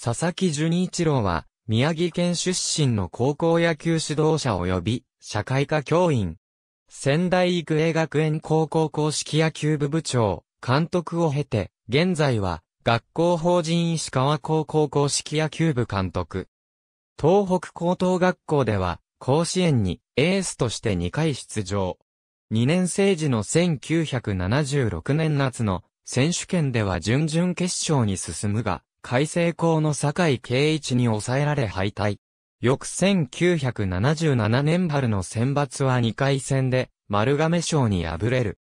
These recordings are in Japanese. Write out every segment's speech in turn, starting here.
佐々木純一郎は、宮城県出身の高校野球指導者及び、社会科教員。仙台育英学園高校公式野球部部長、監督を経て、現在は、学校法人石川高校公式野球部監督。東北高等学校では、甲子園にエースとして2回出場。2年生時の1976年夏の選手権では準々決勝に進むが、海星校の坂井圭一に抑えられ敗退。翌1977年春の選抜は2回戦で丸亀賞に敗れる。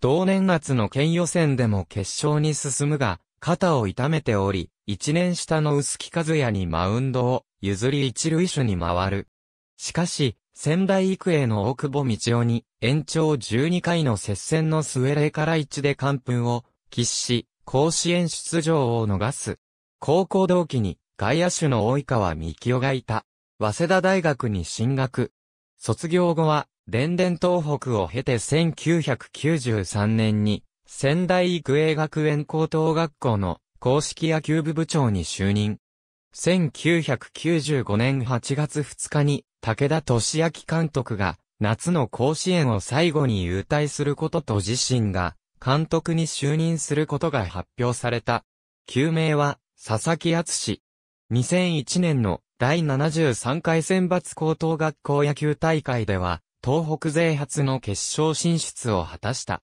同年夏の県予選でも決勝に進むが、肩を痛めており、1年下の薄木和也にマウンドを譲り一塁手に回る。しかし、仙台育英の大久保道夫に延長12回の接戦の末礼から1で完封を喫し、甲子園出場を逃す。高校同期に外野手の大川幹夫がいた。早稲田大学に進学。卒業後は、電電東北を経て1993年に、仙台育英学園高等学校の公式野球部部長に就任。1995年8月2日に、武田俊明監督が、夏の甲子園を最後に優退することと自身が、監督に就任することが発表された。球名は、佐々木厚氏。2001年の第73回選抜高等学校野球大会では、東北勢初の決勝進出を果たした。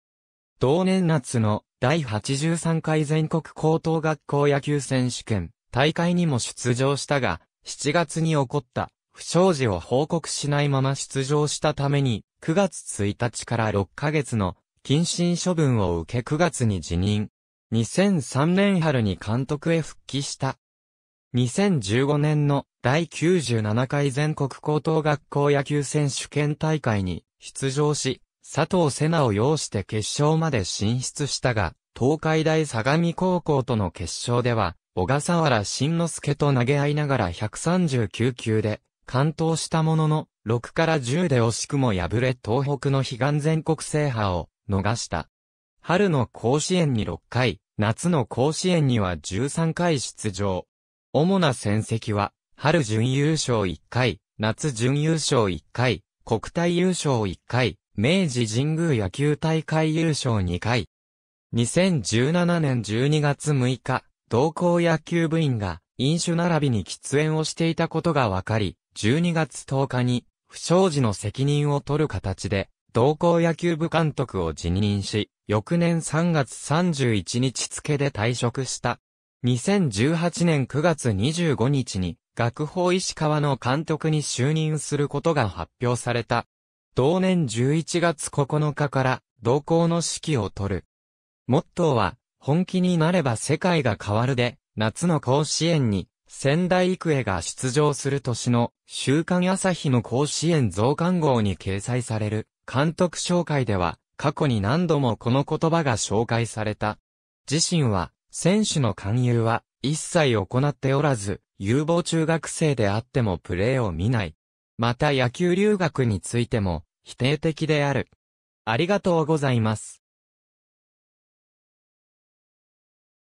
同年夏の第83回全国高等学校野球選手権大会にも出場したが、7月に起こった不祥事を報告しないまま出場したために、9月1日から6ヶ月の謹慎処分を受け9月に辞任。2003年春に監督へ復帰した。2015年の第97回全国高等学校野球選手権大会に出場し、佐藤瀬名を擁して決勝まで進出したが、東海大相模高校との決勝では、小笠原慎之介と投げ合いながら139球で、完投したものの、6から10で惜しくも敗れ東北の悲願全国制覇を逃した。春の甲子園に6回、夏の甲子園には13回出場。主な戦績は、春準優勝1回、夏準優勝1回、国体優勝1回、明治神宮野球大会優勝2回。2017年12月6日、同校野球部員が飲酒並びに喫煙をしていたことが分かり、12月10日に不祥事の責任を取る形で同校野球部監督を辞任し、翌年3月31日付で退職した。2018年9月25日に、学法石川の監督に就任することが発表された。同年11月9日から、同校の指揮を取る。モットーは、本気になれば世界が変わるで、夏の甲子園に、仙台育英が出場する年の、週刊朝日の甲子園増刊号に掲載される。監督紹介では、過去に何度もこの言葉が紹介された。自身は、選手の勧誘は一切行っておらず、有望中学生であってもプレーを見ない。また野球留学についても否定的である。ありがとうございます。